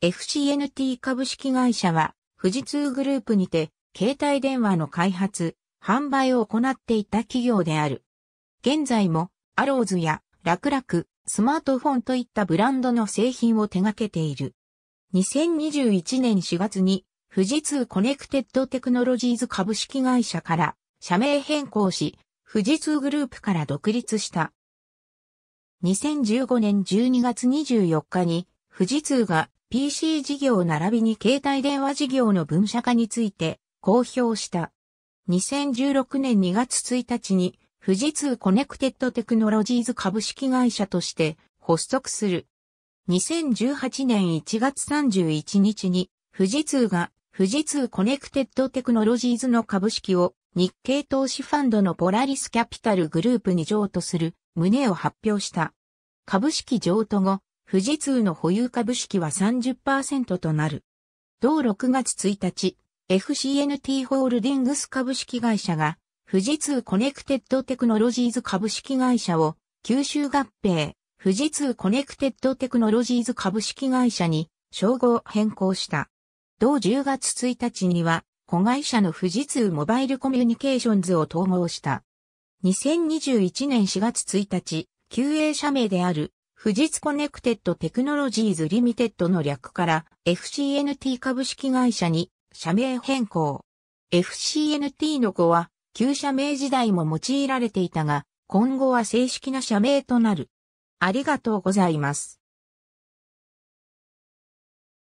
FCNT 株式会社は、富士通グループにて、携帯電話の開発、販売を行っていた企業である。現在も、アローズや、楽々、スマートフォンといったブランドの製品を手掛けている。2021年4月に、富士通コネクテッドテクノロジーズ株式会社から、社名変更し、富士通グループから独立した。2015年12月24日に、富士通が PC 事業並びに携帯電話事業の分社化について公表した。2016年2月1日に富士通コネクテッドテクノロジーズ株式会社として発足する。2018年1月31日に富士通が富士通コネクテッドテクノロジーズの株式を日経投資ファンドのポラリスキャピタルグループに譲渡する旨を発表した。株式譲渡後、富士通の保有株式は30%となる。同6月1日、FCNT ホールディングス株式会社が、富士通コネクテッドテクノロジーズ株式会社を、九州合併、富士通コネクテッドテクノロジーズ株式会社に、称号変更した。同10月1日には、子会社の富士通モバイルコミュニケーションズを統合した。2021年4月1日、旧営社名である富士通コネクテッドテクノロジーズリミテッドの略から FCNT 株式会社に社名変更。FCNT の後は旧社名時代も用いられていたが、今後は正式な社名となる。ありがとうございます。